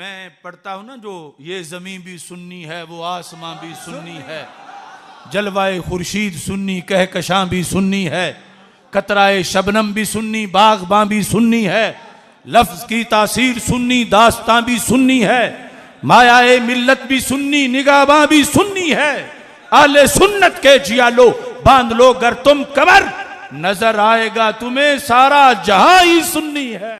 मैं पढ़ता हूँ ना जो ये जमी भी सुननी है वो आसमां भी सुननी है जलवाए खुर्शीद सुननी कहकशां भी सुननी है कतराए शबनम भी सुननी बागबां भी सुननी है लफ्ज की तासीर सुननी दास्तां भी सुननी है मायाए मिल्लत भी सुननी निगाबां भी सुननी है आले सुन्नत के जिया लो बांध लो गर तुम कमर नजर आएगा तुम्हें सारा जहां ही सुननी है